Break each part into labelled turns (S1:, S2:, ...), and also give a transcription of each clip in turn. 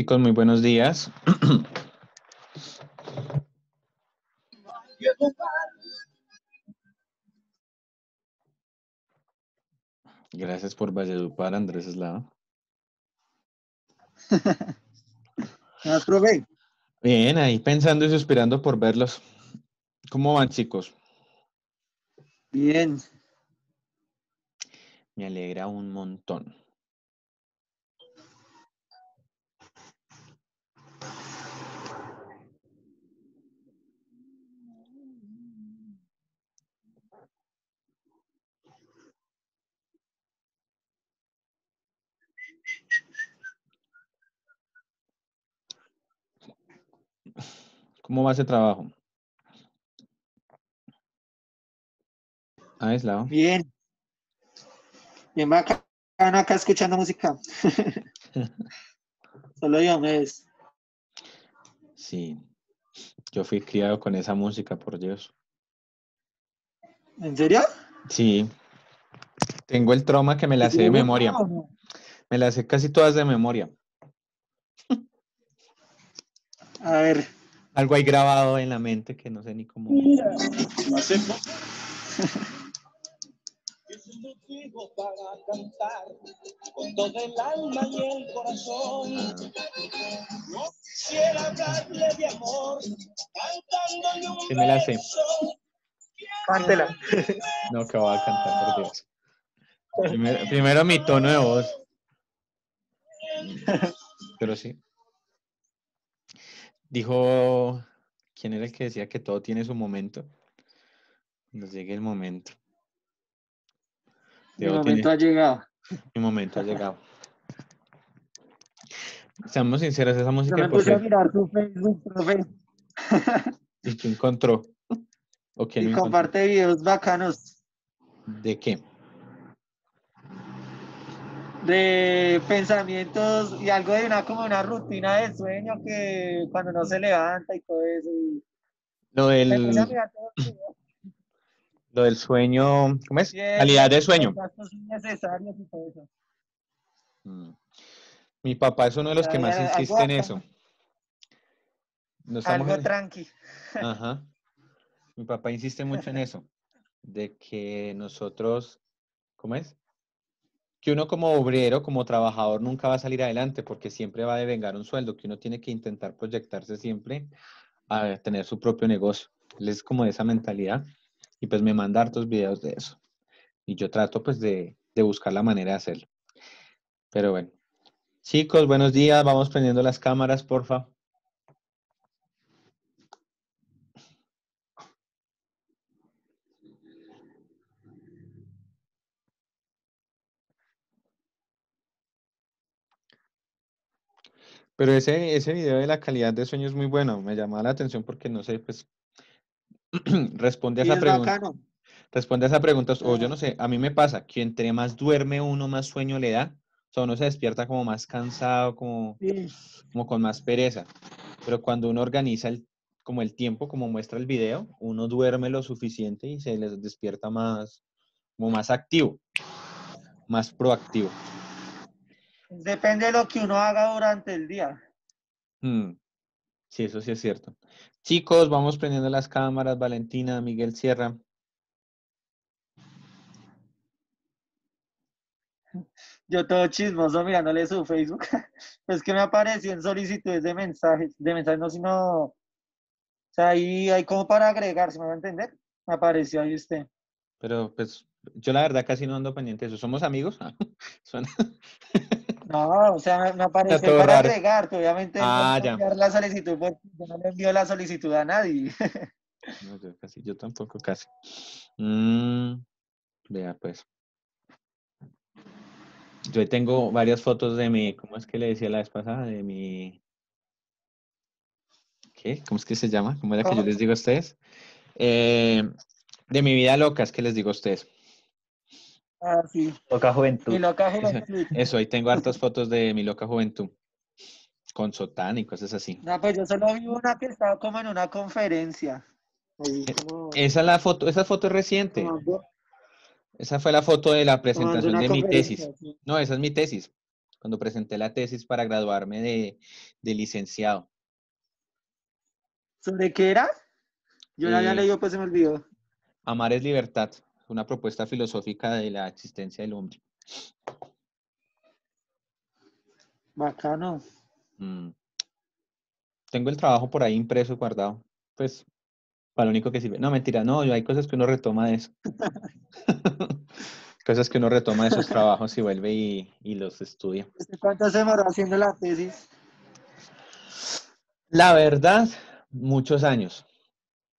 S1: Chicos, muy buenos días. Gracias por Valledupar, Andrés Eslava. Bien, ahí pensando y suspirando
S2: por verlos. ¿Cómo van, chicos? Bien. Me alegra un montón.
S1: ¿Cómo va ese trabajo? Aislado. Bien.
S3: Bien bacano acá escuchando música.
S4: Solo yo me ves. Pues. Sí.
S2: Yo fui criado con esa música, por Dios. ¿En serio? Sí. Tengo el trauma que me la sé de memoria. Me la sé casi todas de memoria. A ver, algo ahí grabado en la mente que no sé ni cómo.
S1: Lo
S2: acepto.
S1: motivo para cantar con todo el alma y el corazón. No quisiera hablarle de amor
S3: cantándole
S2: un sí me la sé. Cántela. No, que voy a cantar, por Dios. Primero, primero mi tono de voz. Pero sí. Dijo, ¿quién era el que decía que todo tiene su momento? Nos llegue el momento. Mi momento ha llegado. Mi momento ha llegado. Seamos sinceros, esa música. Yo ¿Y qué encontró? y
S4: comparte videos bacanos. ¿De qué? de pensamientos y algo de una como una rutina de sueño que cuando no se levanta y todo eso.
S2: Lo del... sueño, ¿cómo es? Calidad de sueño.
S4: y todo eso.
S2: Mm. Mi papá es uno de los que más insiste en eso. No estamos Algo tranqui. Mi papá insiste mucho en eso, de que nosotros, ¿cómo es? que uno como obrero, como trabajador, nunca va a salir adelante porque siempre va a devengar un sueldo, que uno tiene que intentar proyectarse siempre a tener su propio negocio. es como de esa mentalidad y pues me manda hartos videos de eso. Y yo trato pues de, de buscar la manera de hacerlo. Pero bueno. Chicos, buenos días. Vamos prendiendo las cámaras, favor. Pero ese, ese video de la calidad de sueño es muy bueno, me llamaba la atención porque no sé, pues responde a esa pregunta. Responde a esa pregunta, o yo no sé, a mí me pasa que entre más duerme uno, más sueño le da. O sea, uno se despierta como más cansado, como, como con más pereza. Pero cuando uno organiza el, como el tiempo, como muestra el video, uno duerme lo suficiente y se les despierta más, como más activo, más proactivo.
S4: Depende de lo que uno haga durante el día.
S2: Mm. Sí, eso sí es cierto. Chicos, vamos prendiendo las cámaras. Valentina, Miguel Sierra.
S4: Yo todo chismoso mirándole su Facebook. Pues que me apareció en solicitudes de mensajes. De mensajes no, sino... O sea, ahí hay como para agregar, ¿se me va a entender. Me apareció ahí usted.
S2: Pero pues yo la verdad casi no ando pendiente de eso. ¿Somos amigos?
S4: Ah, suena... No, o sea, me aparece para raro. agregar, obviamente ah, no ya. la solicitud no le envió la solicitud a nadie.
S2: No, yo casi, yo tampoco casi. Mm, vea pues. Yo tengo varias fotos de mi, ¿cómo es que le decía la vez pasada? De mi. ¿Qué? ¿Cómo es que se llama? ¿Cómo era que yo les digo a ustedes? Eh, de mi vida loca, es que les digo a ustedes. Ah, sí. Loca Juventud. Mi loca Juventud. Eso, ahí tengo hartas fotos de mi loca juventud. Con sotán y cosas así.
S4: No, pues yo solo vi una que estaba como en una conferencia. Eh,
S2: esa es la foto, esa foto es reciente. esa fue la foto de la presentación de mi tesis. No, esa es mi tesis. Cuando presenté la tesis para graduarme de, de licenciado.
S4: ¿Sobre qué era?
S2: Yo la había eh, leído,
S4: pues se me olvidó.
S2: Amar es libertad una propuesta filosófica de la existencia del hombre.
S4: Bacano.
S2: Mm. Tengo el trabajo por ahí impreso y guardado. Pues, para lo único que sirve. No, mentira, no, hay cosas que uno retoma de eso. cosas que uno retoma de esos trabajos y vuelve y, y los estudia.
S4: ¿Cuánto se demoró haciendo
S2: la tesis? La verdad, muchos años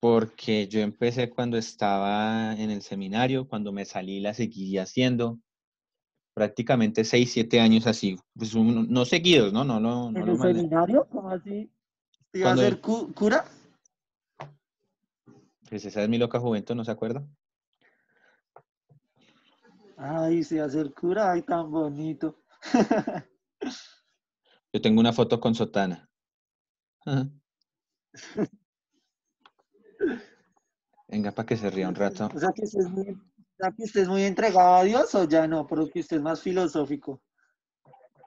S2: porque yo empecé cuando estaba en el seminario, cuando me salí la seguí haciendo, prácticamente seis, siete años así, pues no seguidos, ¿no? no, no, no en el
S4: seminario? ¿Cómo así? a cura?
S2: Pues, esa es mi loca juventud, ¿no se acuerda?
S4: Ay, se hacer cura, ay, tan bonito.
S2: Yo tengo una foto con sotana. Venga, para que se ría un rato.
S4: O sea, que usted es muy, entregado a Dios o ya no, Porque usted es más filosófico.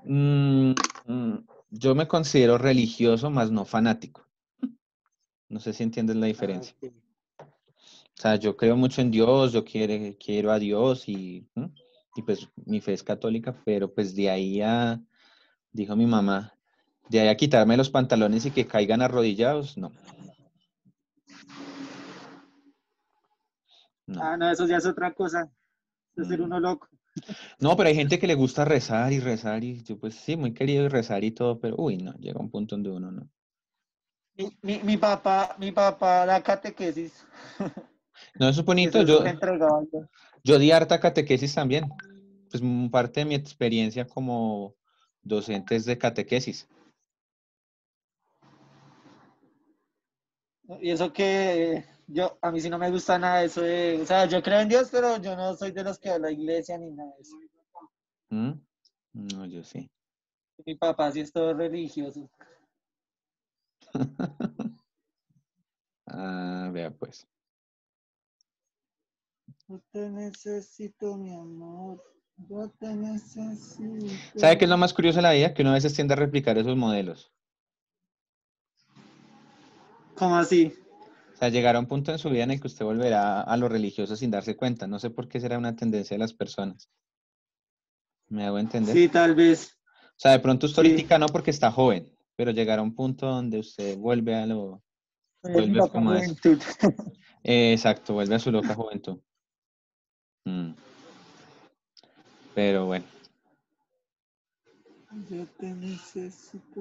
S2: Mm, mm, yo me considero religioso, más no fanático. No sé si entiendes la diferencia. Ah, o sea, yo creo mucho en Dios, yo quiero, quiero a Dios y, y pues mi fe es católica, pero pues de ahí a, dijo mi mamá, de ahí a quitarme los pantalones y que caigan arrodillados, no.
S4: Ah, no, eso ya es otra cosa.
S2: ser mm. uno loco. No, pero hay gente que le gusta rezar y rezar y yo pues sí, muy querido y rezar y todo, pero uy, no, llega un punto donde uno no.
S4: Mi, papá, mi papá da catequesis.
S2: No, eso es bonito. yo, yo di harta catequesis también. Pues parte de mi experiencia como docentes de catequesis.
S4: Y eso que yo, a mí sí no me gusta nada eso de, o sea, yo creo en Dios, pero yo no soy de los que va a la iglesia ni nada de eso.
S2: ¿Mm? No, yo sí.
S4: Mi papá sí es todo religioso.
S1: ah, vea pues.
S4: Yo te necesito, mi amor. Yo te necesito. ¿Sabe qué
S2: es lo más curioso de la vida? Que uno a veces tiende a replicar esos modelos. ¿Cómo así? O sea, llegará un punto en su vida en el que usted volverá a lo religioso sin darse cuenta. No sé por qué será una tendencia de las personas. ¿Me hago entender? Sí, tal vez. O sea, de pronto usted sí. no porque está joven, pero llegará un punto donde usted vuelve a lo...
S3: Vuelve como juventud.
S2: Eh, exacto, vuelve a su loca juventud.
S3: Mm. Pero bueno. Yo te necesito,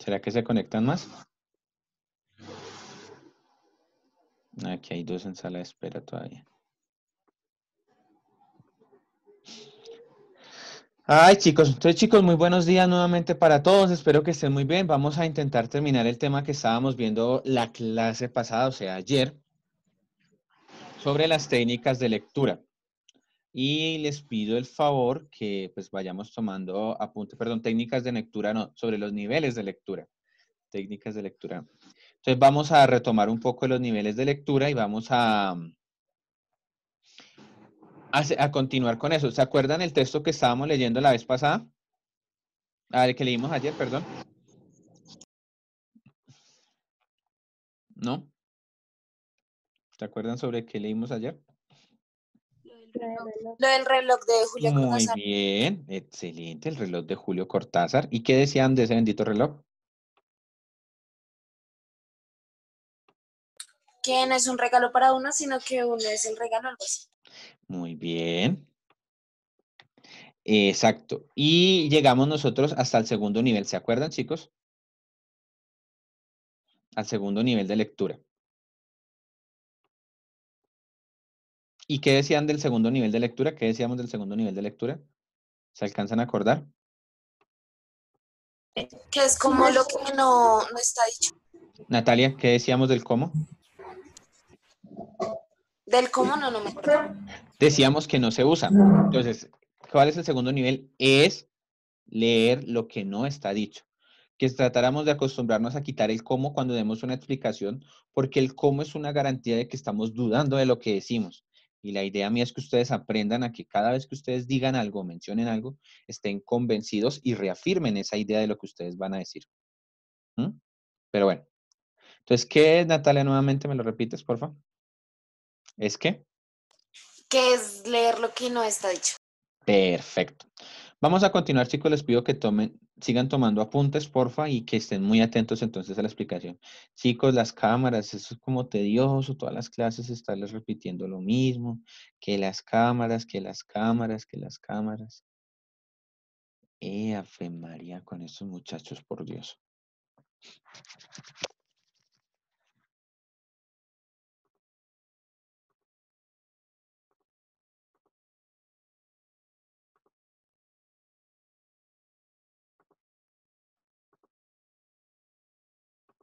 S2: ¿Será que se conectan más? Aquí hay dos en sala de espera todavía. Ay, chicos, entonces chicos, muy buenos días nuevamente para todos. Espero que estén muy bien. Vamos a intentar terminar el tema que estábamos viendo la clase pasada, o sea, ayer, sobre las técnicas de lectura y les pido el favor que pues vayamos tomando apuntes, perdón, técnicas de lectura, no, sobre los niveles de lectura, técnicas de lectura. Entonces vamos a retomar un poco los niveles de lectura y vamos a, mm, a, continuar con eso. ¿Se acuerdan el texto que estábamos leyendo la vez pasada? ¿A ah, ver que leímos ayer, perdón.
S1: ¿No? ¿Se acuerdan sobre el que leímos ayer?
S3: lo del reloj de Julio Cortázar. Muy
S1: bien, excelente, el reloj de Julio Cortázar. ¿Y qué decían de ese bendito reloj?
S3: Que no es un regalo para uno, sino que uno es el regalo algo así.
S1: Muy bien. Exacto. Y llegamos nosotros hasta el segundo nivel. ¿Se acuerdan, chicos? Al segundo nivel de lectura. ¿Y qué decían del segundo nivel de lectura? ¿Qué decíamos del segundo nivel de lectura? ¿Se alcanzan a acordar?
S3: Eh, que es como lo que no, está dicho.
S2: Natalia, ¿qué decíamos del cómo?
S4: Del cómo no, no me acuerdo.
S2: Decíamos que no se usa. Entonces, ¿cuál es el segundo nivel? Es leer lo que no está dicho. Que tratáramos de acostumbrarnos a quitar el cómo cuando demos una explicación, porque el cómo es una garantía de que estamos dudando de lo que decimos. Y la idea mía es que ustedes aprendan a que cada vez que ustedes digan algo, mencionen algo, estén convencidos y reafirmen esa idea de lo que ustedes van a decir. Pero bueno. Entonces, ¿qué es, Natalia? Nuevamente me lo repites, por favor? ¿Es qué?
S3: Que es leer lo que no está dicho.
S2: Perfecto. Vamos a continuar, chicos. Les pido que tomen sigan tomando apuntes, porfa, y que estén muy atentos entonces a la explicación. Chicos, las cámaras, eso es como tedioso, todas las clases estarles repitiendo lo mismo, que las cámaras, que las cámaras,
S1: que las cámaras. ¡Eh, fe María con estos muchachos, por Dios!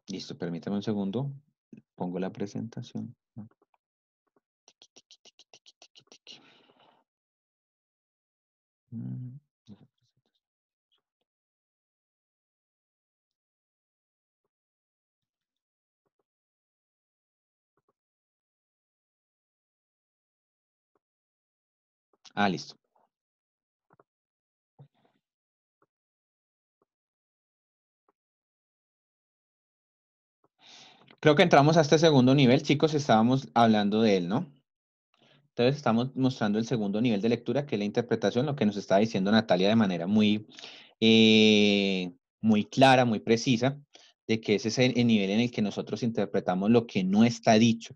S1: Listo, permítame un segundo. Pongo la presentación.
S3: Mm, ah, listo. Creo que entramos a este segundo nivel, chicos,
S2: estábamos hablando de él, ¿no? Entonces estamos mostrando el segundo nivel de lectura, que es la interpretación, lo que nos está diciendo Natalia de manera muy, eh, muy clara, muy precisa, de que ese es el nivel en el que nosotros interpretamos lo que no está dicho,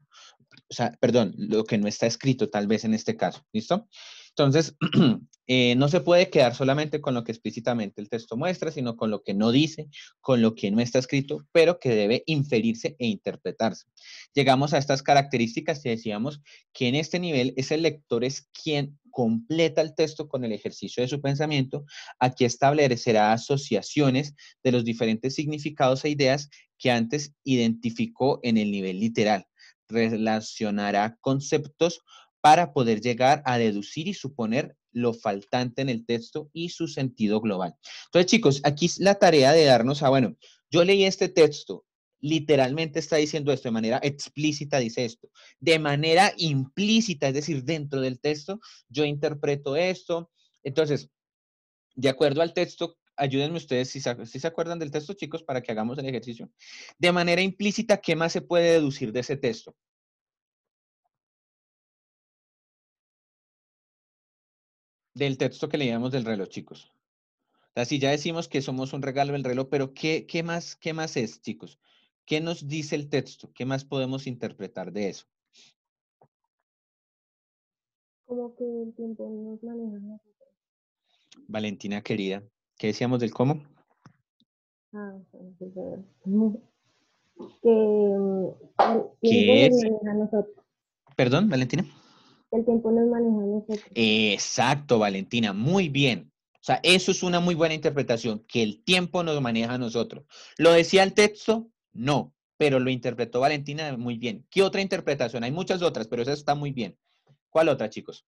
S2: o sea, perdón, lo que no está escrito tal vez en este caso, ¿listo? Entonces, eh, no se puede quedar solamente con lo que explícitamente el texto muestra, sino con lo que no dice, con lo que no está escrito, pero que debe inferirse e interpretarse. Llegamos a estas características y decíamos que en este nivel es el lector es quien completa el texto con el ejercicio de su pensamiento. Aquí establecerá asociaciones de los diferentes significados e ideas que antes identificó en el nivel literal. Relacionará conceptos para poder llegar a deducir y suponer lo faltante en el texto y su sentido global. Entonces, chicos, aquí es la tarea de darnos a, bueno, yo leí este texto, literalmente está diciendo esto, de manera explícita dice esto, de manera implícita, es decir, dentro del texto, yo interpreto esto. Entonces, de acuerdo al texto, ayúdenme ustedes si se, si se acuerdan del texto,
S1: chicos, para que hagamos el ejercicio. De manera implícita, ¿qué más se puede deducir de ese texto? del texto que leíamos del reloj, chicos. Así ya decimos que somos un regalo del reloj, pero
S2: ¿qué, qué, más, ¿qué más es, chicos? ¿Qué nos dice el texto? ¿Qué más podemos interpretar de
S1: eso? Como que el tiempo Valentina querida, ¿qué decíamos del cómo?
S3: Ah,
S2: Perdón, Valentina el tiempo nos maneja a nosotros. Exacto, Valentina, muy bien. O sea, eso es una muy buena interpretación, que el tiempo nos maneja a nosotros. ¿Lo decía el texto? No, pero lo interpretó Valentina muy bien. ¿Qué otra
S1: interpretación? Hay muchas otras, pero esa está muy bien. ¿Cuál otra, chicos?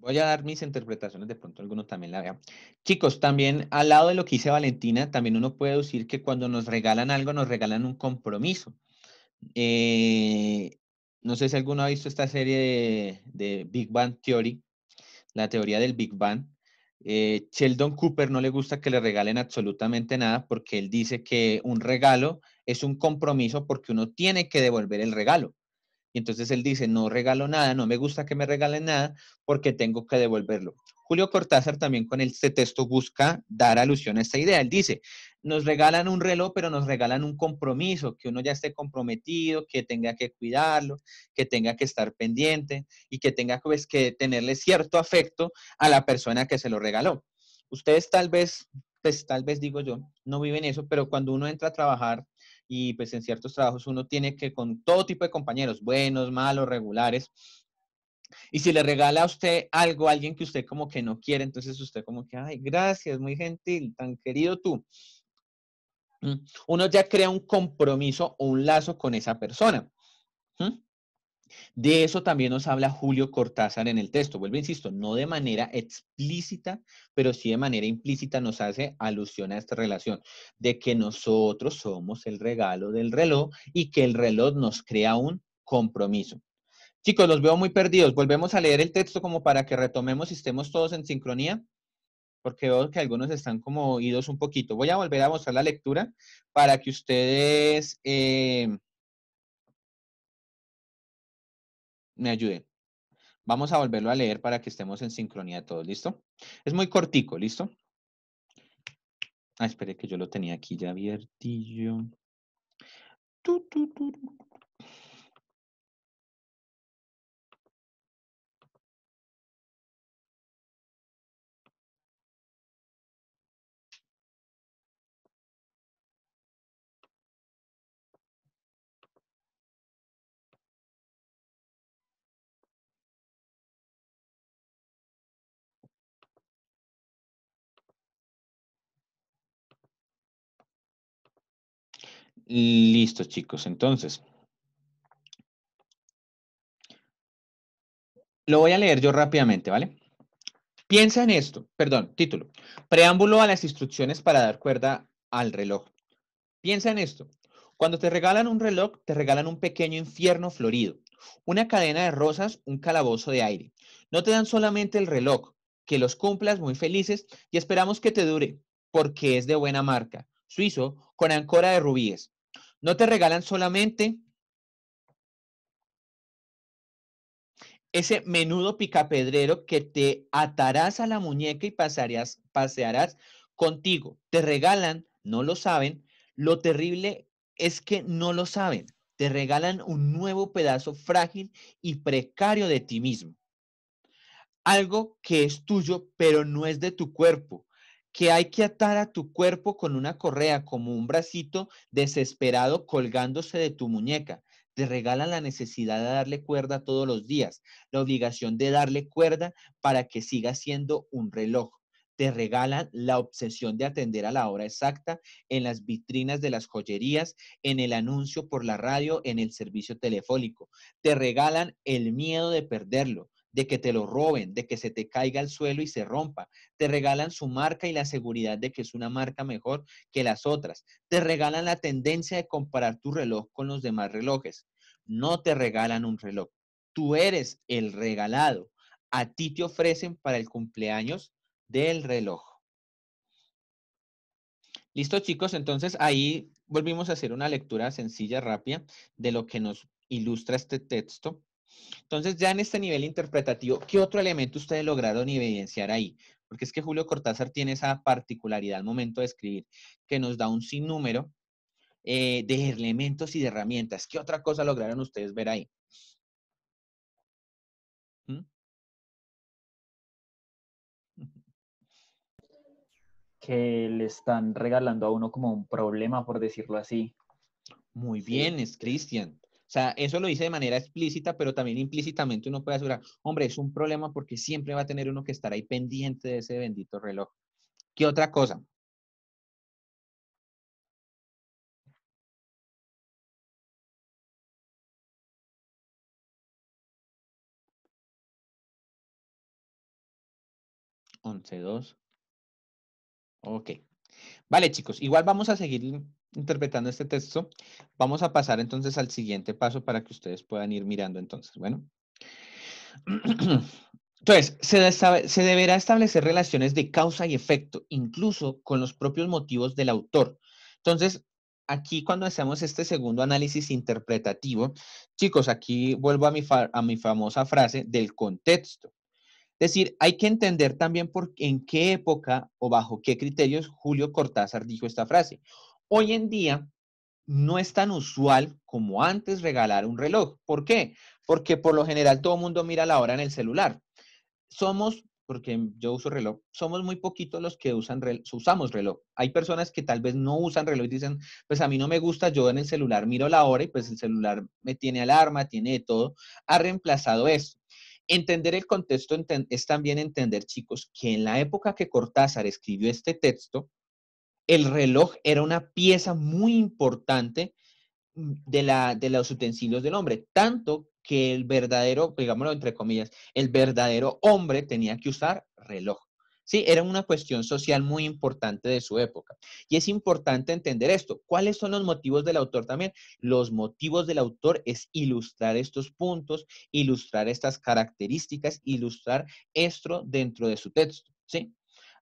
S1: Voy a dar mis interpretaciones, de pronto algunos también la
S2: vean. Chicos, también al lado de lo que dice Valentina, también uno puede decir que cuando nos regalan algo, nos regalan un compromiso. Eh, no sé si alguno ha visto esta serie de, Big Bang Theory, la teoría del Big Bang. Eh, Sheldon Cooper no le gusta que le regalen absolutamente nada porque él dice que un regalo es un compromiso porque uno tiene que devolver el regalo. Y entonces él dice, no regalo nada, no me gusta que me regalen nada porque tengo que devolverlo. Julio Cortázar también con este texto busca dar alusión a esta idea. Él dice, nos regalan un reloj, pero nos regalan un compromiso, que uno ya esté comprometido, que tenga que cuidarlo, que tenga que estar pendiente y que tenga pues, que tenerle cierto afecto a la persona que se lo regaló. Ustedes tal vez, pues tal vez digo yo, no viven eso, pero cuando uno entra a trabajar y pues en ciertos trabajos uno tiene que con todo tipo de compañeros, buenos, malos, regulares. Y si le regala a usted algo a alguien que usted como que no quiere, entonces usted como que, ay, gracias, muy gentil, tan querido tú. Uno ya crea un compromiso o un lazo con esa persona. De eso también nos habla Julio Cortázar en el texto. Vuelvo, insisto, no de manera explícita, pero sí de manera implícita nos hace alusión a esta relación, de que nosotros somos el regalo del reloj y que el reloj nos crea un compromiso. Chicos, los veo muy perdidos. Volvemos a leer el texto como para que retomemos y estemos todos en sincronía, porque veo que algunos están como oídos un poquito. Voy a volver a mostrar la lectura para que ustedes... Eh, me ayude. Vamos a volverlo a leer para que estemos en sincronía todos, ¿listo? Es muy cortico,
S1: ¿listo? Ah, espere que yo lo tenía aquí ya abiertillo. Tu, tu, tu,
S3: Listo, chicos. Entonces,
S2: lo voy a leer yo rápidamente, ¿vale? Piensa en esto, perdón, título. Preámbulo a las instrucciones para dar cuerda al reloj. Piensa en esto. Cuando te regalan un reloj, te regalan un pequeño infierno florido, una cadena de rosas, un calabozo de aire. No te dan solamente el reloj, que los cumplas muy felices y esperamos que te dure, porque es de buena marca, suizo, con ancora de rubíes. No te regalan solamente ese menudo picapedrero que te atarás a la muñeca y pasearás contigo. Te regalan, no lo saben. Lo terrible es que no lo saben. Te regalan un nuevo pedazo frágil y precario de ti mismo. Algo que es tuyo, pero no es de tu cuerpo, que hay que atar a tu cuerpo con una correa, como un bracito desesperado colgándose de tu muñeca. Te regalan la necesidad de darle cuerda todos los días, la obligación de darle cuerda para que siga siendo un reloj. Te regalan la obsesión de atender a la hora exacta en las vitrinas de las joyerías, en el anuncio por la radio, en el servicio telefónico. Te regalan el miedo de perderlo de que te lo roben, de que se te caiga al suelo y se rompa. Te regalan su marca y la seguridad de que es una marca mejor que las otras. Te regalan la tendencia de comparar tu reloj con los demás relojes. No te regalan un reloj. Tú eres el regalado. A ti te ofrecen para el cumpleaños del reloj. Listo chicos, entonces ahí volvimos a hacer una lectura sencilla, rápida, de lo que nos ilustra este texto. Entonces, ya en este nivel interpretativo, ¿qué otro elemento ustedes lograron evidenciar ahí? Porque es que Julio Cortázar tiene esa particularidad al momento de escribir, que nos da un sinnúmero eh,
S1: de elementos y de herramientas. ¿Qué otra cosa lograron ustedes ver ahí? ¿Mm? que le están regalando a uno como un problema, por decirlo así.
S2: Muy bien, es Cristian. O sea, eso lo hice de manera explícita, pero también implícitamente uno puede asegurar, hombre, es un problema porque siempre va a tener uno que estar ahí pendiente de ese bendito reloj.
S3: ¿Qué otra cosa?
S1: Once, dos. Ok. Vale, chicos, igual vamos a seguir interpretando este
S2: texto. Vamos a pasar entonces al siguiente paso para que ustedes puedan ir mirando entonces. Bueno. Entonces, se, deberá establecer relaciones de causa y efecto, incluso con los propios motivos del autor. Entonces, aquí cuando hacemos este segundo análisis interpretativo, chicos, aquí vuelvo a mi famosa frase del contexto. Es decir, hay que entender también por, en qué época o bajo qué criterios Julio Cortázar dijo esta frase. Hoy en día no es tan usual como antes regalar un reloj. ¿Por qué? Porque por lo general todo el mundo mira la hora en el celular. Somos, porque yo uso reloj, somos muy poquitos los que usan usamos reloj. Hay personas que tal vez no usan reloj y dicen, pues a mí no me gusta, yo en el celular miro la hora y pues el celular me tiene alarma, tiene todo. Ha reemplazado eso. Entender el contexto es también entender, chicos, que en la época que Cortázar escribió este texto, el reloj era una pieza muy importante mm, de, la, de los utensilios del hombre, tanto que el verdadero, digámoslo entre comillas, el verdadero hombre tenía que usar reloj. Sí, era una cuestión social muy importante de su época. Y es importante entender esto. ¿Cuáles son los motivos del autor también? Los motivos del autor es ilustrar estos puntos, ilustrar estas características, ilustrar esto dentro de su texto. ¿sí?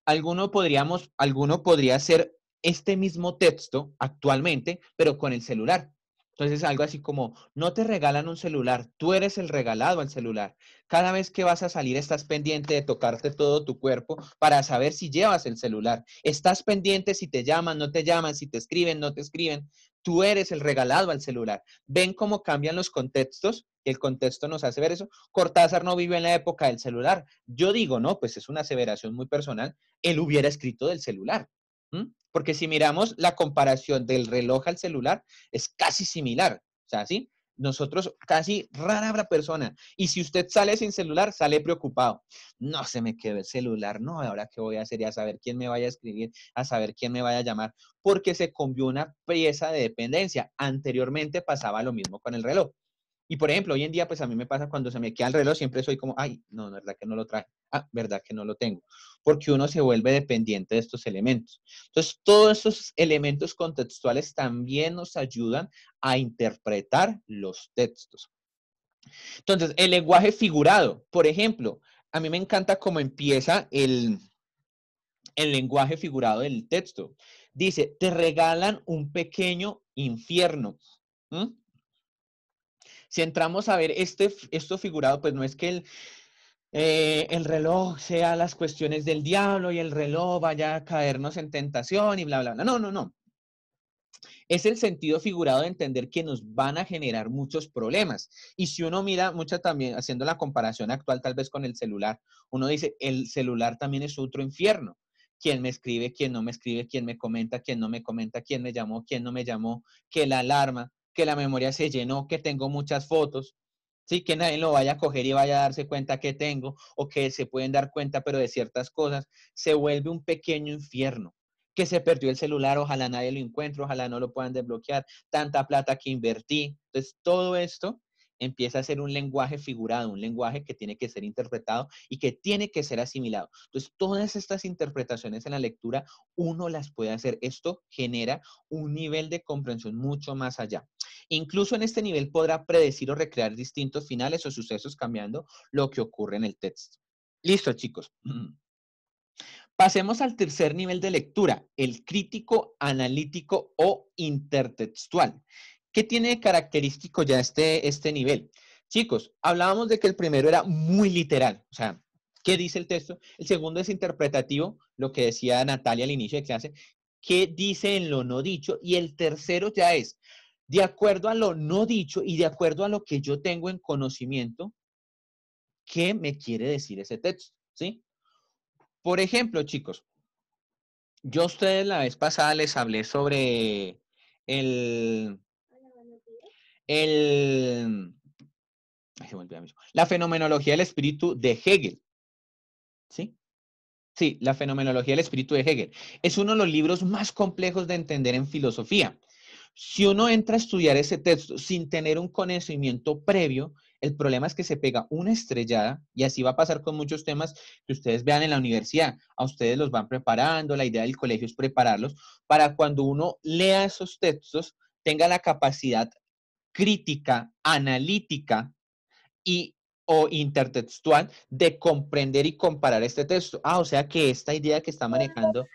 S2: Alguno, podríamos, alguno podría hacer este mismo texto actualmente, pero con el celular. Entonces, algo así como, no te regalan un celular, tú eres el regalado al celular. Cada vez que vas a salir estás pendiente de tocarte todo tu cuerpo para saber si llevas el celular. Estás pendiente si te llaman, no te llaman, si te escriben, no te escriben. Tú eres el regalado al celular. Ven cómo cambian los contextos. El contexto nos hace ver eso. Cortázar no vive en la época del celular. Yo digo, no, pues es una aseveración muy personal. Él hubiera escrito del celular. Porque si miramos la comparación del reloj al celular, es casi similar. O sea, ¿sí? Nosotros casi rara habrá persona. Y si usted sale sin celular, sale preocupado. No, se me quedó el celular. No, ahora qué voy a hacer y a saber quién me vaya a escribir, a saber quién me vaya a llamar. Porque se convió una pieza de dependencia. Anteriormente pasaba lo mismo con el reloj. Y por ejemplo, hoy en día, pues a mí me pasa cuando se me queda el reloj, siempre soy como, ay, no, verdad que no lo traje, ah, verdad que no lo tengo, porque uno se vuelve dependiente de estos elementos. Entonces, todos estos elementos contextuales también nos ayudan a interpretar los textos. Entonces, el lenguaje figurado, por ejemplo, a mí me encanta cómo empieza el, el lenguaje figurado del texto. Dice, te regalan un pequeño infierno. Si entramos a ver este, esto figurado, pues no es que el, eh, el reloj sea las cuestiones del diablo y el reloj vaya a caernos en tentación y bla, bla, bla. No, no, no. Es el sentido figurado de entender que nos van a generar muchos problemas. Y si uno mira mucha también, haciendo la comparación actual tal vez con el celular, uno dice, el celular también es otro infierno quién me escribe, quién no me escribe, quién me comenta, quién no me comenta, quién me llamó, quién no me llamó, que la alarma que la memoria se llenó, que tengo muchas fotos, ¿sí? que nadie lo vaya a coger y vaya a darse cuenta que tengo o que se pueden dar cuenta, pero de ciertas cosas, se vuelve un pequeño infierno que se perdió el celular, ojalá nadie lo encuentre, ojalá no lo puedan desbloquear, tanta plata que invertí. Entonces, todo esto empieza a ser un lenguaje figurado, un lenguaje que tiene que ser interpretado y que tiene que ser asimilado. Entonces, todas estas interpretaciones en la lectura, uno las puede hacer. Esto genera un nivel de comprensión mucho más allá. Incluso en este nivel podrá predecir o recrear distintos finales o sucesos cambiando lo que ocurre en el texto. Listo, chicos. Pasemos al tercer nivel de lectura, el crítico, analítico o intertextual. ¿Qué tiene de característico ya este, este nivel? Chicos, hablábamos de que el primero era muy literal, o sea, ¿qué dice el texto? El segundo es interpretativo, lo que decía Natalia al inicio de clase, ¿qué dice en lo no dicho? Y el tercero ya es de acuerdo a lo no dicho y de acuerdo a lo que yo tengo en conocimiento, ¿qué me quiere decir ese texto? ¿Sí? Por ejemplo, chicos, yo a ustedes la vez pasada les hablé sobre el... el la fenomenología del espíritu de Hegel. ¿Sí? Sí, la fenomenología del espíritu de Hegel. Es uno de los libros más complejos de entender en filosofía. Si uno entra a estudiar ese texto sin tener un conocimiento previo, el problema es que se pega una estrellada y así va a pasar con muchos temas que ustedes vean en la universidad. A ustedes los van preparando, la idea del colegio es prepararlos para cuando uno lea esos textos tenga la capacidad crítica, analítica y o intertextual de comprender y comparar este texto. Ah, o sea que esta idea que está manejando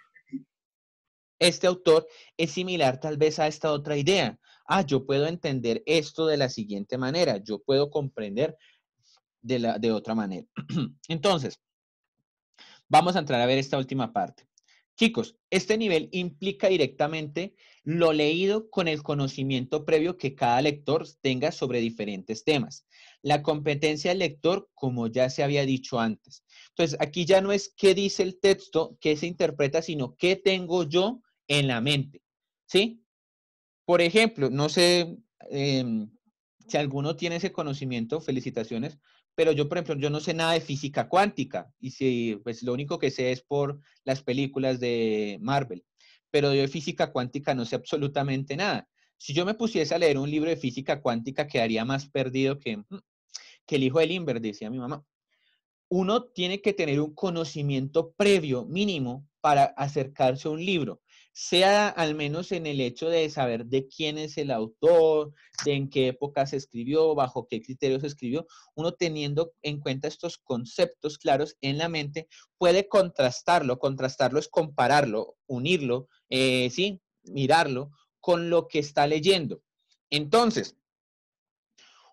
S2: este autor es similar tal vez a esta otra idea. Ah, yo puedo entender esto de la siguiente manera, yo puedo comprender de, la, de otra manera. Entonces, vamos a entrar a ver esta última parte. Chicos, este nivel implica directamente lo leído con el conocimiento previo que cada lector tenga sobre diferentes temas. La competencia del lector, como ya se había dicho antes. Entonces, aquí ya no es qué dice el texto, qué se interpreta, sino qué tengo yo en la mente, ¿sí? Por ejemplo, no sé em, si alguno tiene ese conocimiento, felicitaciones, pero yo, por ejemplo, yo no sé nada de física cuántica y si, pues lo único que sé es por las películas de Marvel, pero yo de física cuántica no sé absolutamente nada. Si yo me pusiese a leer un libro de física cuántica, quedaría más perdido que, mm, que el hijo del Inver, decía mi mamá. Uno tiene que tener un conocimiento previo mínimo para acercarse a un libro sea al menos en el hecho de saber de quién es el autor, de en qué época se escribió, bajo qué criterios se escribió, uno teniendo en cuenta estos conceptos claros en la mente, puede contrastarlo, contrastarlo es compararlo, unirlo, eh, sí, mirarlo con lo que está leyendo. Entonces,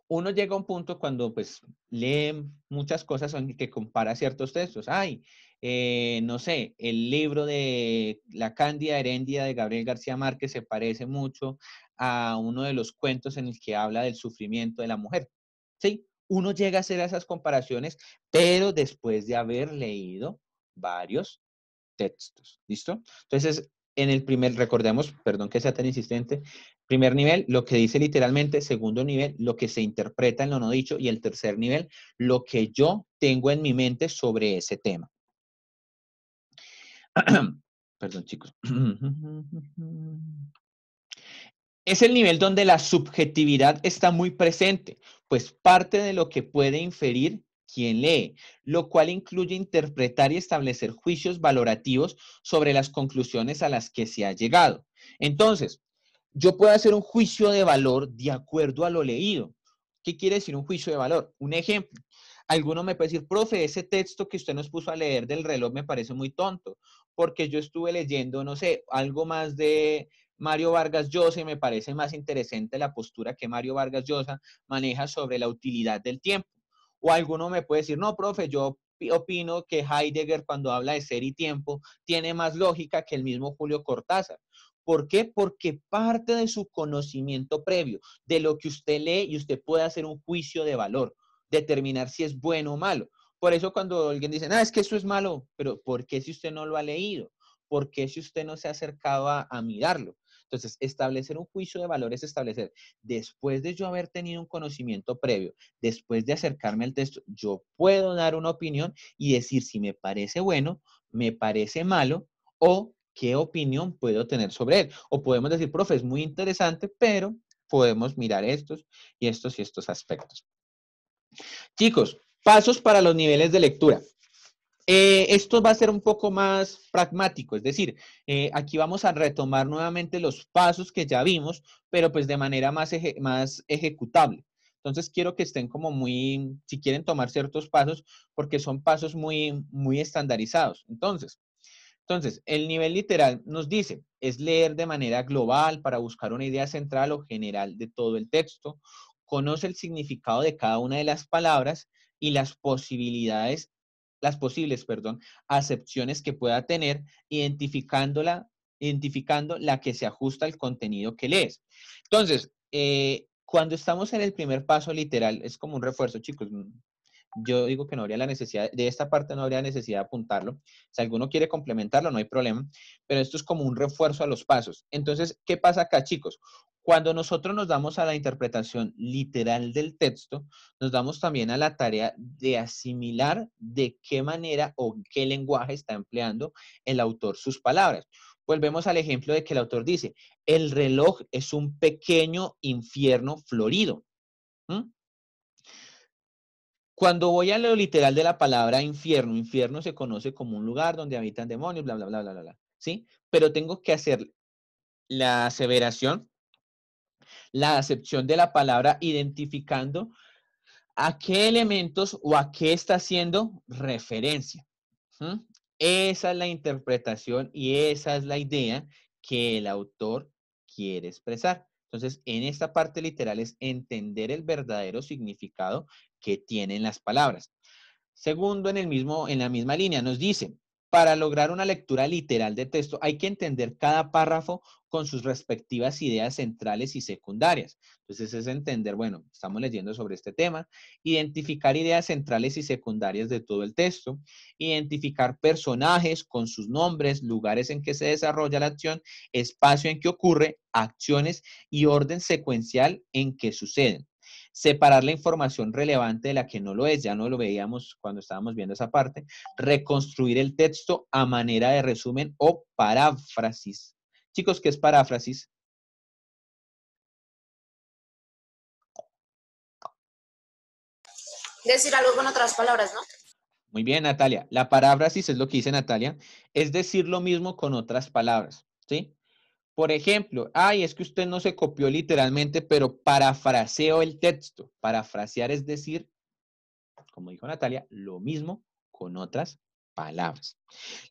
S2: uno llega a un punto cuando pues lee muchas cosas que compara ciertos textos. Ay, eh, no sé, el libro de La Cándida Herendia de Gabriel García Márquez se parece mucho a uno de los cuentos en el que habla del sufrimiento de la mujer. ¿Sí? Uno llega a hacer esas comparaciones, pero después de haber leído varios textos. ¿Listo? Entonces, en el primer, recordemos, perdón que sea tan insistente, primer nivel, lo que dice literalmente, segundo nivel, lo que se interpreta en lo no dicho, y el tercer nivel, lo que yo tengo en mi mente sobre ese tema. Perdón, chicos.
S1: Es el nivel
S2: donde la subjetividad está muy presente, pues parte de lo que puede inferir quien lee, lo cual incluye interpretar y establecer juicios valorativos sobre las conclusiones a las que se ha llegado. Entonces, yo puedo hacer un juicio de valor de acuerdo a lo leído. ¿Qué quiere decir un juicio de valor? Un ejemplo. Alguno me puede decir, profe, ese texto que usted nos puso a leer del reloj me parece muy tonto, porque yo estuve leyendo, no sé, algo más de Mario Vargas Llosa y me parece más interesante la postura que Mario Vargas Llosa maneja sobre la utilidad del tiempo. O alguno me puede decir, no, profe, yo opino que Heidegger cuando habla de ser y tiempo tiene más lógica que el mismo Julio Cortázar. ¿Por qué? Porque parte de su conocimiento previo, de lo que usted lee y usted puede hacer un juicio de valor determinar si es bueno o malo. Por eso cuando alguien dice, ah, es que eso es malo, pero ¿por qué si usted no lo ha leído? ¿Por qué si usted no se ha acercado a, a mirarlo? Entonces, establecer un juicio de valor es establecer, después de yo haber tenido un conocimiento previo, después de acercarme al texto, yo puedo dar una opinión y decir si me parece bueno, me parece malo o qué opinión puedo tener sobre él. O podemos decir, profe, es muy interesante, pero podemos mirar estos y estos y estos aspectos. Chicos, pasos para los niveles de lectura. Eh, esto va a ser un poco más pragmático, es decir, eh, aquí vamos a retomar nuevamente los pasos que ya vimos, pero pues de manera más, más ejecutable. Entonces quiero que estén como muy, si quieren tomar ciertos pasos, porque son pasos muy, muy estandarizados. Entonces, entonces, el nivel literal nos dice, es leer de manera global para buscar una idea central o general de todo el texto, conoce el significado de cada una de las palabras y las posibilidades, las posibles, perdón, acepciones que pueda tener, identificándola, identificando la que se ajusta al contenido que lees. Entonces, eh, cuando estamos en el primer paso literal, es como un refuerzo, chicos. Yo digo que no habría la necesidad, de esta parte no habría necesidad de apuntarlo. Si alguno quiere complementarlo, no hay problema, pero esto es como un refuerzo a los pasos. Entonces, ¿qué pasa acá, chicos? Cuando nosotros nos damos a la interpretación literal del texto, nos damos también a la tarea de asimilar de qué manera o qué lenguaje está empleando el autor sus palabras. Volvemos al ejemplo de que el autor dice, el reloj es un pequeño infierno florido. Cuando voy a lo literal de la palabra infierno, infierno se conoce como un lugar donde habitan demonios, bla, bla, bla, bla, bla, bla. ¿sí? Pero tengo que hacer la aseveración la acepción de la palabra identificando a qué elementos o a qué está haciendo referencia. Esa es la interpretación y esa es la idea que el autor quiere expresar. Entonces, en esta parte literal es entender el verdadero significado que tienen las palabras. Segundo, en, el mismo, en la misma línea, nos dice, para lograr una lectura literal de texto hay que entender cada párrafo con sus respectivas ideas centrales y secundarias. Entonces es entender, bueno, estamos leyendo sobre este tema, identificar ideas centrales y secundarias de todo el texto, identificar personajes con sus nombres, lugares en que se desarrolla la acción, espacio en que ocurre, acciones y orden secuencial en que suceden separar la información relevante de la que no lo es, ya no lo veíamos cuando estábamos viendo esa parte, reconstruir el texto a manera de resumen
S1: o paráfrasis. Chicos, ¿qué es paráfrasis?
S3: Decir algo con otras palabras, ¿no?
S2: Muy bien, Natalia. La paráfrasis es lo que dice Natalia, es decir lo mismo con otras palabras, ¿sí? Por ejemplo, ay, es que usted no se copió literalmente, pero parafraseó el texto. Parafrasear es decir, como dijo Natalia, lo mismo con otras palabras.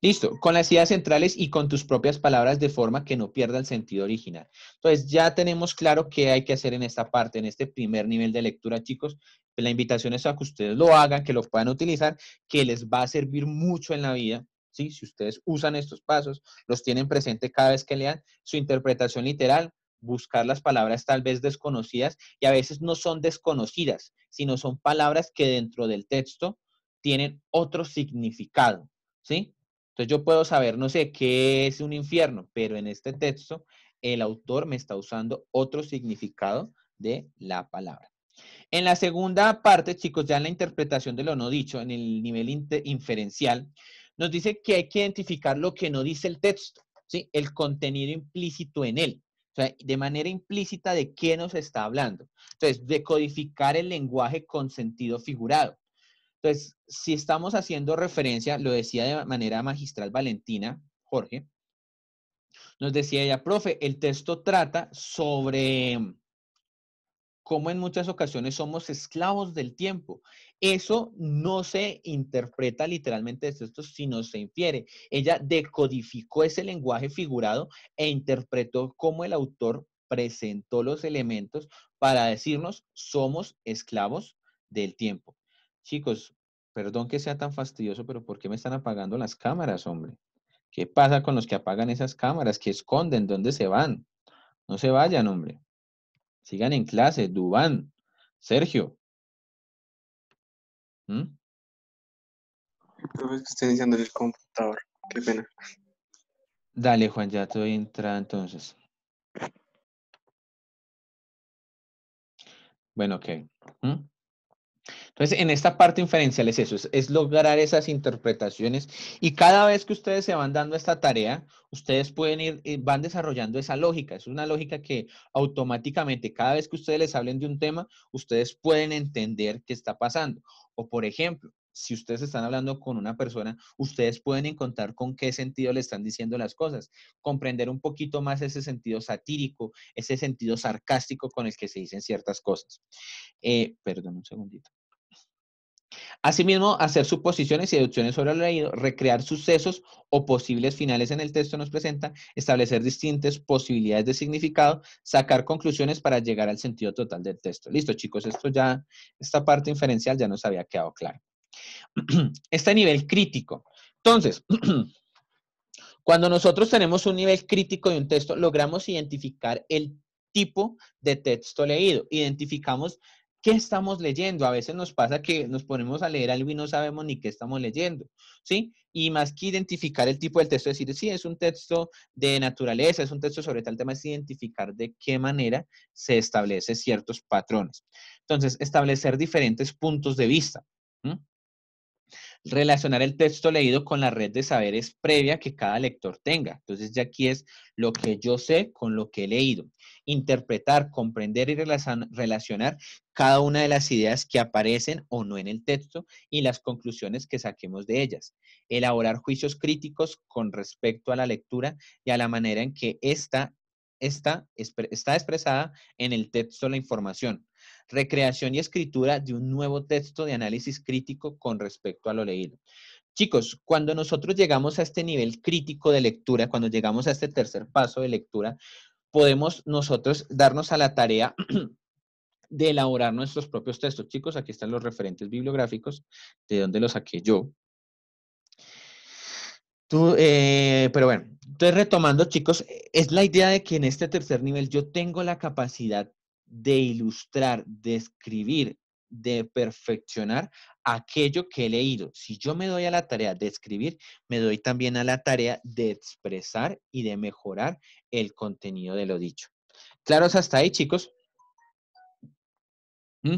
S2: Listo, con las ideas centrales y con tus propias palabras de forma que no pierda el sentido original. Entonces, ya tenemos claro qué hay que hacer en esta parte, en este primer nivel de lectura, chicos. La invitación es a que ustedes lo hagan, que lo puedan utilizar, que les va a servir mucho en la vida si ustedes usan estos pasos, los tienen presente cada vez que lean su interpretación literal, buscar las palabras tal vez desconocidas y a veces no son desconocidas, sino son palabras que dentro del texto tienen otro significado, ¿sí? Entonces yo puedo saber, no sé, qué es un infierno, pero en este texto el autor me está usando otro significado de la palabra. En la segunda parte, chicos, ya en la interpretación de lo no dicho, en el nivel inferencial, nos dice que hay que identificar lo que no dice el texto, ¿sí? el contenido implícito en él, o sea, de manera implícita de qué nos está hablando. Entonces, decodificar el lenguaje con sentido figurado. Entonces, si estamos haciendo referencia, lo decía de manera magistral Valentina, Jorge, nos decía ella, profe, el texto trata sobre como en muchas ocasiones somos esclavos del tiempo. Eso no se interpreta literalmente de esto, sino se infiere. Ella decodificó ese lenguaje figurado e interpretó cómo el autor presentó los elementos para decirnos somos esclavos del tiempo. Chicos, perdón que sea tan fastidioso, pero ¿por qué me están apagando las cámaras, hombre? ¿Qué pasa con los que apagan esas cámaras? ¿Qué esconden? ¿Dónde se van? No se vayan, hombre.
S1: Sigan en clase, Dubán, Sergio. ¿Mm? que estoy diciendo el computador. Qué pena. Dale, Juan, ya te voy a entrar entonces. Bueno, ok. ¿Mm? Entonces, en esta parte inferencial
S2: es eso, es, lograr esas interpretaciones y cada vez que ustedes se van dando esta tarea, ustedes pueden ir, eh, van desarrollando esa lógica. Es una lógica que automáticamente, cada vez que ustedes les hablen de un tema, ustedes pueden entender qué está pasando. O, por ejemplo, si ustedes están hablando con una persona, ustedes pueden encontrar con qué sentido le están diciendo las cosas, comprender un poquito más ese sentido satírico, ese sentido sarcástico con el que se dicen ciertas cosas. Eh, perdón un segundito. Asimismo, hacer suposiciones y deducciones sobre lo leído, recrear sucesos o posibles finales en el texto nos presenta, establecer distintas posibilidades de significado, sacar conclusiones para llegar al sentido total del texto. Listo, chicos, esto ya, esta parte inferencial ya nos había quedado claro. Este nivel crítico. Entonces, cuando nosotros tenemos un nivel crítico de un texto, logramos identificar el tipo de texto leído, identificamos qué estamos leyendo. A veces nos pasa que nos ponemos a leer algo y no sabemos ni qué estamos leyendo, ¿sí? Y más que identificar el tipo del texto, decir, sí, es un texto de naturaleza, es un texto sobre tal tema, es identificar de qué manera se establecen ciertos patrones. Entonces, establecer diferentes puntos de vista. Relacionar el texto leído con la red de saberes previa que cada lector tenga. Entonces, ya aquí es lo que yo sé con lo que he leído. Interpretar, comprender y relacionar cada una de las ideas que aparecen o no en el texto y las conclusiones que saquemos de ellas. Elaborar juicios críticos con respecto a la lectura y a la manera en que está expresada en el texto la información recreación y escritura de un nuevo texto de análisis crítico con respecto a lo leído. Chicos, cuando nosotros llegamos a este nivel crítico de lectura, cuando llegamos a este tercer paso de lectura, podemos nosotros darnos a la tarea de elaborar nuestros propios textos. Chicos, aquí están los referentes bibliográficos, de donde los saqué yo. Eh, pero bueno, entonces retomando, chicos, es la idea de que en este tercer nivel yo tengo la capacidad de ilustrar, de escribir, de perfeccionar aquello que he leído. Si yo me doy a la tarea de escribir, me doy también a la tarea de expresar y de mejorar el contenido de lo dicho. ¿Claros hasta ahí, chicos?
S1: ¿Mm?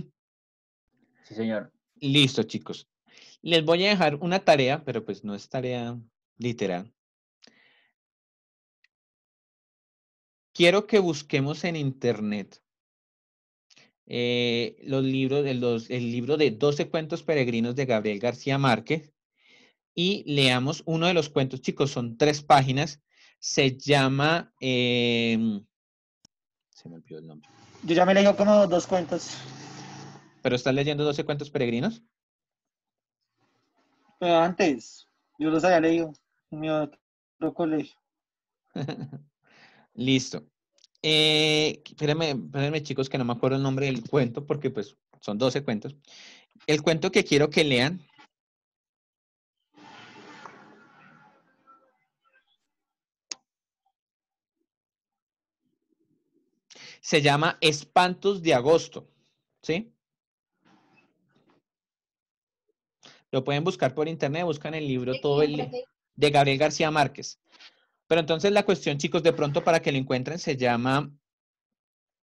S1: Sí, señor. Listo, chicos.
S2: Les voy a dejar una tarea, pero pues no es tarea literal. Quiero que busquemos en internet eh, los libros, el, libro de 12 cuentos peregrinos de Gabriel García Márquez y leamos uno de los cuentos, chicos, son tres páginas, se llama... Em, se me olvidó el nombre.
S4: Yo ya me leí como dos cuentos.
S2: ¿Pero estás leyendo 12 cuentos peregrinos?
S4: Pero antes, yo los había leído en mi otro colegio.
S2: Listo. Eh, espérenme, chicos, que no me acuerdo el nombre del cuento, porque pues son 12 cuentos. El cuento que quiero que lean. Se llama Espantos de Agosto, ¿sí? Lo pueden buscar por internet, buscan el libro todo el de Gabriel García Márquez. Pero entonces la cuestión, chicos, de pronto para que lo encuentren, se llama,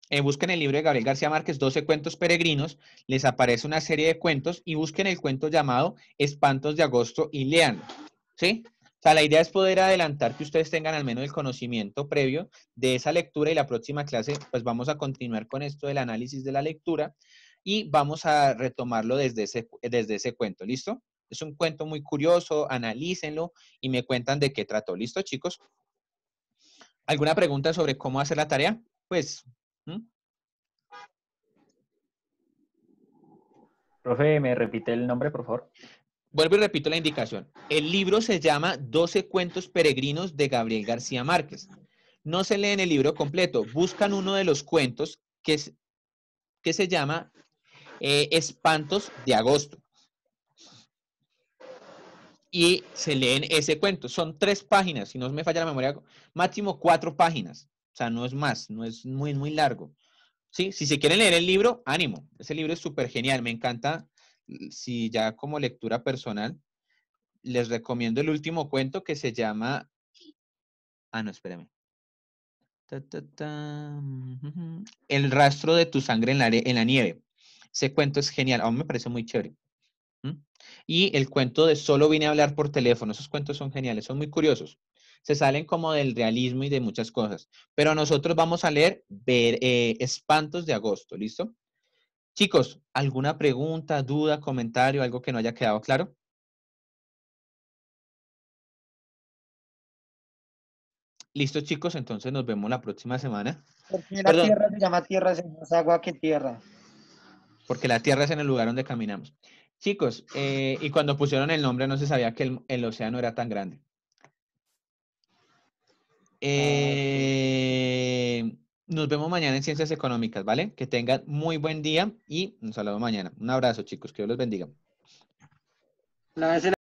S2: eh, busquen el libro de Gabriel García Márquez, 12 cuentos peregrinos, les aparece una serie de cuentos y busquen el cuento llamado Espantos de Agosto y lean. ¿sí? O sea, la idea es poder adelantar que ustedes tengan al menos el conocimiento previo de esa lectura y la próxima clase, pues vamos a continuar con esto del análisis de la lectura y vamos a retomarlo desde desde ese cuento, ¿listo? Es un cuento muy curioso, analícenlo y me cuentan de qué trató. ¿Listo, chicos? ¿Alguna pregunta sobre cómo hacer la tarea? Pues... Profe, ¿me repite el nombre, por favor? Vuelvo y repito la indicación. El libro se llama 12 cuentos peregrinos de Gabriel García Márquez. No se leen el libro completo, buscan uno de los cuentos que, que se llama eh, Espantos de Agosto y se leen ese cuento. Son tres páginas, si no me falla la memoria, máximo cuatro páginas. O sea, no es más, no es muy, muy largo. ¿Sí? Si se quieren leer el libro, ánimo. Ese libro es súper genial, me encanta. Si ya como lectura personal, les recomiendo el último cuento que se llama... Ah, no, espérame. El rastro de tu sangre en la, en la nieve. Ese cuento es genial, aún me parece muy chévere y el cuento de solo vine a hablar por teléfono. Esos cuentos son geniales, son muy curiosos. Se salen como del realismo y de muchas cosas. Pero nosotros vamos a leer eh, Espantos
S1: de Agosto, ¿listo? Chicos, ¿alguna pregunta, duda, comentario, algo que no haya quedado claro? Listo, chicos, entonces nos vemos la próxima semana.
S3: Porque la tierra se llama tierra, es
S2: agua que tierra. Porque la tierra es en el lugar donde caminamos. Chicos, eh, y cuando pusieron el nombre no se sabía que el, océano era tan grande. Eh, nos vemos mañana en Ciencias Económicas, ¿vale?
S1: Que tengan muy buen día y nos hablamos mañana. Un abrazo, chicos. Que Dios los bendiga.